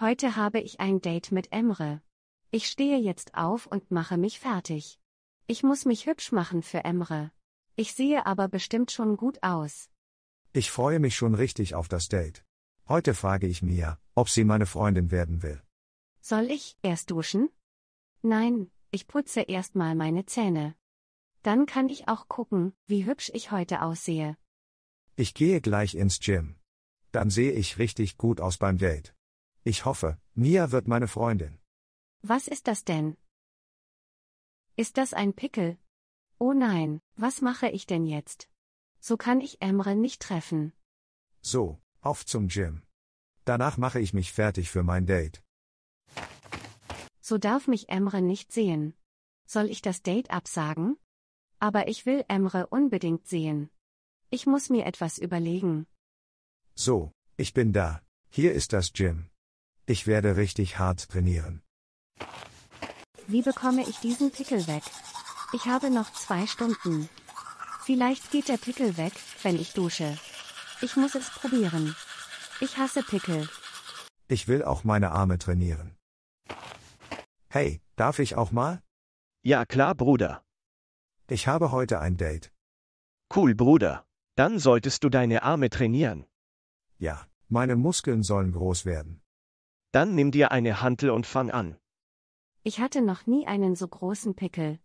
Heute habe ich ein Date mit Emre. Ich stehe jetzt auf und mache mich fertig. Ich muss mich hübsch machen für Emre. Ich sehe aber bestimmt schon gut aus. Ich freue mich schon richtig auf das Date. Heute frage ich Mia, ob sie meine Freundin werden will. Soll ich erst duschen? Nein, ich putze erstmal meine Zähne. Dann kann ich auch gucken, wie hübsch ich heute aussehe. Ich gehe gleich ins Gym. Dann sehe ich richtig gut aus beim Date. Ich hoffe, Mia wird meine Freundin. Was ist das denn? Ist das ein Pickel? Oh nein, was mache ich denn jetzt? So kann ich Emre nicht treffen. So, auf zum Gym. Danach mache ich mich fertig für mein Date. So darf mich Emre nicht sehen. Soll ich das Date absagen? Aber ich will Emre unbedingt sehen. Ich muss mir etwas überlegen. So, ich bin da. Hier ist das Gym. Ich werde richtig hart trainieren. Wie bekomme ich diesen Pickel weg? Ich habe noch zwei Stunden. Vielleicht geht der Pickel weg, wenn ich dusche. Ich muss es probieren. Ich hasse Pickel. Ich will auch meine Arme trainieren. Hey, darf ich auch mal? Ja klar, Bruder. Ich habe heute ein Date. Cool, Bruder. Dann solltest du deine Arme trainieren. Ja, meine Muskeln sollen groß werden. Dann nimm dir eine Hantel und fang an. Ich hatte noch nie einen so großen Pickel.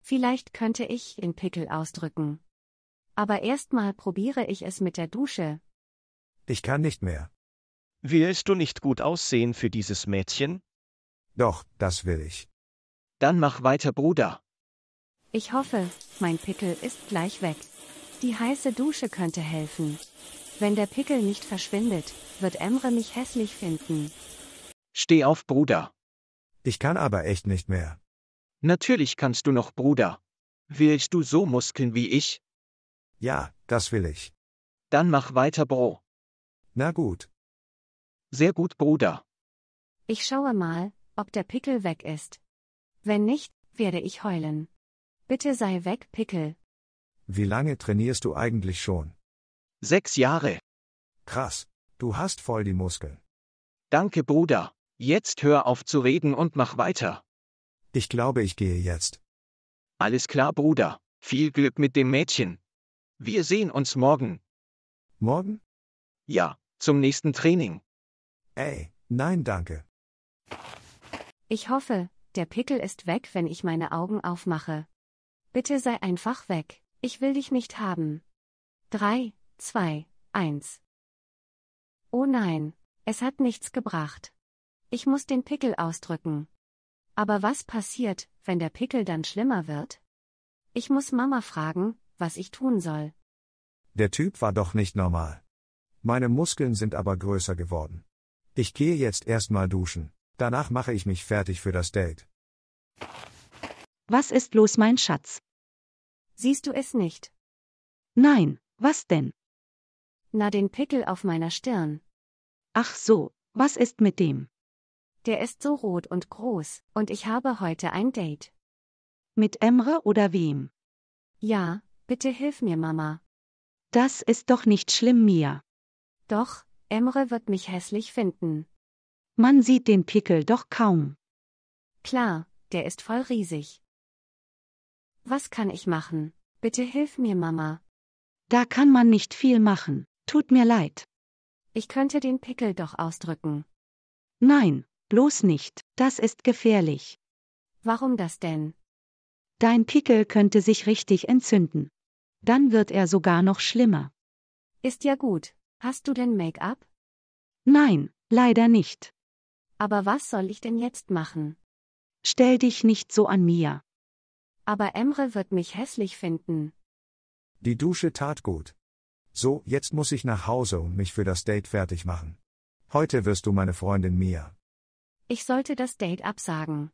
Vielleicht könnte ich ihn Pickel ausdrücken. Aber erstmal probiere ich es mit der Dusche. Ich kann nicht mehr. Willst du nicht gut aussehen für dieses Mädchen? Doch, das will ich. Dann mach weiter, Bruder. Ich hoffe, mein Pickel ist gleich weg. Die heiße Dusche könnte helfen. Wenn der Pickel nicht verschwindet, wird Emre mich hässlich finden. Steh auf, Bruder. Ich kann aber echt nicht mehr. Natürlich kannst du noch, Bruder. Willst du so Muskeln wie ich? Ja, das will ich. Dann mach weiter, Bro. Na gut. Sehr gut, Bruder. Ich schaue mal, ob der Pickel weg ist. Wenn nicht, werde ich heulen. Bitte sei weg, Pickel. Wie lange trainierst du eigentlich schon? Sechs Jahre. Krass, du hast voll die Muskeln. Danke, Bruder. Jetzt hör auf zu reden und mach weiter. Ich glaube, ich gehe jetzt. Alles klar, Bruder. Viel Glück mit dem Mädchen. Wir sehen uns morgen. Morgen? Ja, zum nächsten Training. Ey, nein, danke. Ich hoffe, der Pickel ist weg, wenn ich meine Augen aufmache. Bitte sei einfach weg. Ich will dich nicht haben. 3, 2, 1. Oh nein, es hat nichts gebracht. Ich muss den Pickel ausdrücken. Aber was passiert, wenn der Pickel dann schlimmer wird? Ich muss Mama fragen, was ich tun soll. Der Typ war doch nicht normal. Meine Muskeln sind aber größer geworden. Ich gehe jetzt erstmal duschen, danach mache ich mich fertig für das Date. Was ist los, mein Schatz? Siehst du es nicht? Nein, was denn? Na, den Pickel auf meiner Stirn. Ach so, was ist mit dem? Der ist so rot und groß, und ich habe heute ein Date. Mit Emre oder wem? Ja, bitte hilf mir, Mama. Das ist doch nicht schlimm, Mia. Doch, Emre wird mich hässlich finden. Man sieht den Pickel doch kaum. Klar, der ist voll riesig. Was kann ich machen? Bitte hilf mir, Mama. Da kann man nicht viel machen, tut mir leid. Ich könnte den Pickel doch ausdrücken. Nein, Bloß nicht, das ist gefährlich. Warum das denn? Dein Pickel könnte sich richtig entzünden. Dann wird er sogar noch schlimmer. Ist ja gut. Hast du denn Make-up? Nein, leider nicht. Aber was soll ich denn jetzt machen? Stell dich nicht so an Mia. Aber Emre wird mich hässlich finden. Die Dusche tat gut. So, jetzt muss ich nach Hause und mich für das Date fertig machen. Heute wirst du meine Freundin Mia. Ich sollte das Date absagen.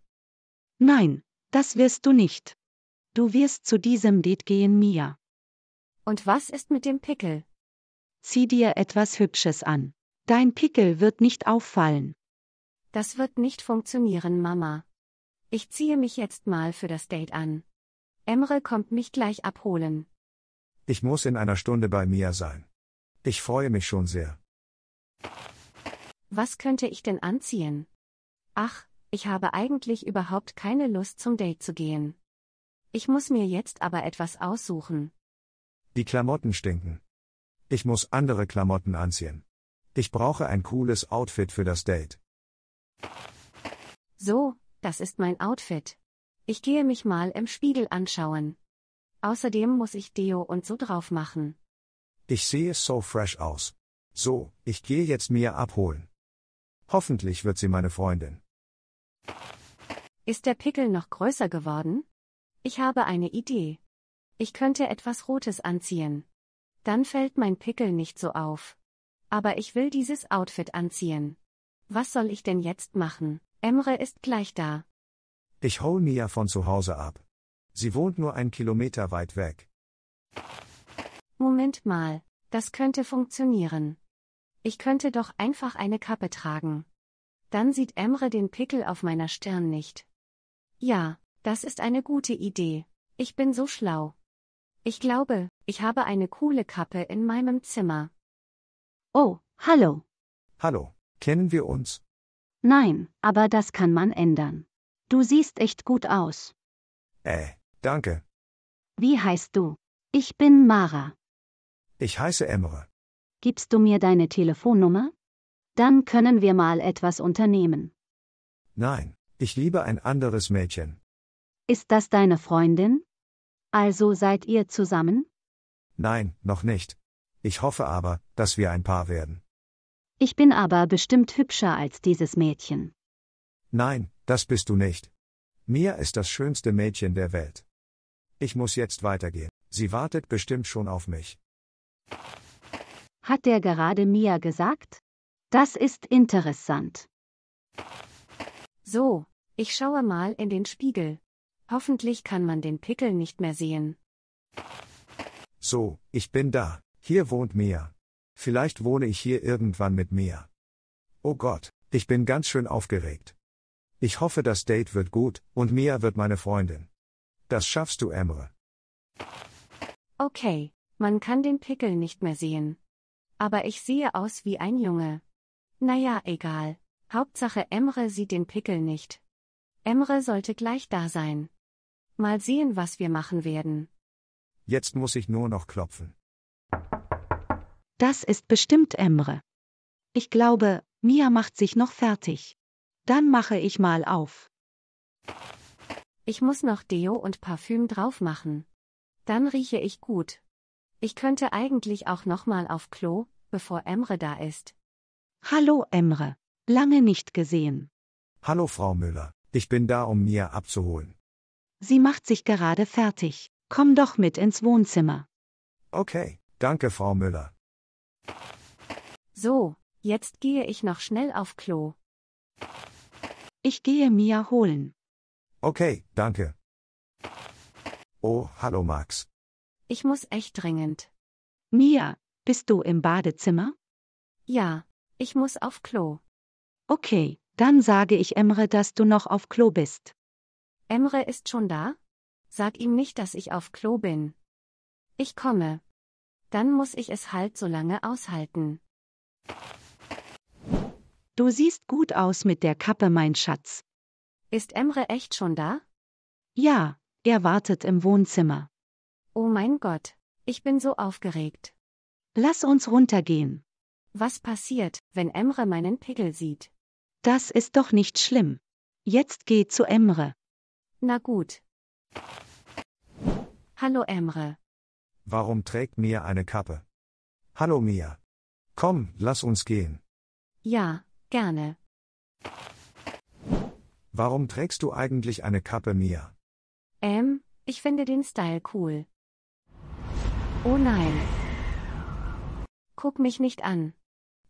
Nein, das wirst du nicht. Du wirst zu diesem Date gehen, Mia. Und was ist mit dem Pickel? Zieh dir etwas Hübsches an. Dein Pickel wird nicht auffallen. Das wird nicht funktionieren, Mama. Ich ziehe mich jetzt mal für das Date an. Emre kommt mich gleich abholen. Ich muss in einer Stunde bei Mia sein. Ich freue mich schon sehr. Was könnte ich denn anziehen? Ach, ich habe eigentlich überhaupt keine Lust zum Date zu gehen. Ich muss mir jetzt aber etwas aussuchen. Die Klamotten stinken. Ich muss andere Klamotten anziehen. Ich brauche ein cooles Outfit für das Date. So, das ist mein Outfit. Ich gehe mich mal im Spiegel anschauen. Außerdem muss ich Deo und so drauf machen. Ich sehe so fresh aus. So, ich gehe jetzt mir abholen. Hoffentlich wird sie meine Freundin. Ist der Pickel noch größer geworden? Ich habe eine Idee. Ich könnte etwas Rotes anziehen. Dann fällt mein Pickel nicht so auf. Aber ich will dieses Outfit anziehen. Was soll ich denn jetzt machen? Emre ist gleich da. Ich hole Mia von zu Hause ab. Sie wohnt nur ein Kilometer weit weg. Moment mal, das könnte funktionieren. Ich könnte doch einfach eine Kappe tragen. Dann sieht Emre den Pickel auf meiner Stirn nicht. Ja, das ist eine gute Idee. Ich bin so schlau. Ich glaube, ich habe eine coole Kappe in meinem Zimmer. Oh, hallo. Hallo, kennen wir uns? Nein, aber das kann man ändern. Du siehst echt gut aus. Äh, danke. Wie heißt du? Ich bin Mara. Ich heiße Emre. Gibst du mir deine Telefonnummer? Dann können wir mal etwas unternehmen. Nein, ich liebe ein anderes Mädchen. Ist das deine Freundin? Also seid ihr zusammen? Nein, noch nicht. Ich hoffe aber, dass wir ein Paar werden. Ich bin aber bestimmt hübscher als dieses Mädchen. Nein, das bist du nicht. Mia ist das schönste Mädchen der Welt. Ich muss jetzt weitergehen. Sie wartet bestimmt schon auf mich. Hat der gerade Mia gesagt? Das ist interessant. So, ich schaue mal in den Spiegel. Hoffentlich kann man den Pickel nicht mehr sehen. So, ich bin da. Hier wohnt Mia. Vielleicht wohne ich hier irgendwann mit Mia. Oh Gott, ich bin ganz schön aufgeregt. Ich hoffe, das Date wird gut und Mia wird meine Freundin. Das schaffst du, Emre. Okay, man kann den Pickel nicht mehr sehen. Aber ich sehe aus wie ein Junge. Naja, egal. Hauptsache Emre sieht den Pickel nicht. Emre sollte gleich da sein. Mal sehen, was wir machen werden. Jetzt muss ich nur noch klopfen. Das ist bestimmt Emre. Ich glaube, Mia macht sich noch fertig. Dann mache ich mal auf. Ich muss noch Deo und Parfüm drauf machen. Dann rieche ich gut. Ich könnte eigentlich auch noch mal auf Klo, bevor Emre da ist. Hallo Emre, lange nicht gesehen. Hallo Frau Müller, ich bin da, um Mia abzuholen. Sie macht sich gerade fertig. Komm doch mit ins Wohnzimmer. Okay, danke Frau Müller. So, jetzt gehe ich noch schnell auf Klo. Ich gehe Mia holen. Okay, danke. Oh, hallo Max. Ich muss echt dringend. Mia, bist du im Badezimmer? Ja, ich muss auf Klo. Okay, dann sage ich Emre, dass du noch auf Klo bist. Emre ist schon da? Sag ihm nicht, dass ich auf Klo bin. Ich komme. Dann muss ich es halt so lange aushalten. Du siehst gut aus mit der Kappe, mein Schatz. Ist Emre echt schon da? Ja, er wartet im Wohnzimmer. Oh mein Gott, ich bin so aufgeregt. Lass uns runtergehen. Was passiert, wenn Emre meinen Pickel sieht? Das ist doch nicht schlimm. Jetzt geh zu Emre. Na gut. Hallo Emre. Warum trägt Mia eine Kappe? Hallo Mia. Komm, lass uns gehen. Ja, gerne. Warum trägst du eigentlich eine Kappe, Mia? Ähm, ich finde den Style cool. Oh nein. Guck mich nicht an.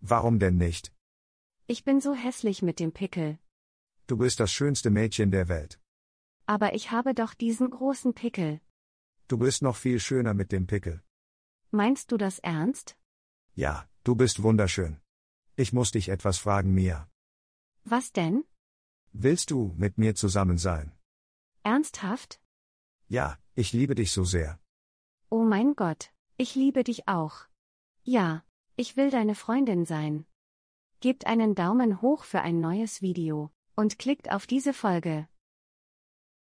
Warum denn nicht? Ich bin so hässlich mit dem Pickel. Du bist das schönste Mädchen der Welt. Aber ich habe doch diesen großen Pickel. Du bist noch viel schöner mit dem Pickel. Meinst du das ernst? Ja, du bist wunderschön. Ich muss dich etwas fragen, Mia. Was denn? Willst du mit mir zusammen sein? Ernsthaft? Ja, ich liebe dich so sehr. Oh mein Gott, ich liebe dich auch. Ja. Ich will deine Freundin sein. Gebt einen Daumen hoch für ein neues Video und klickt auf diese Folge.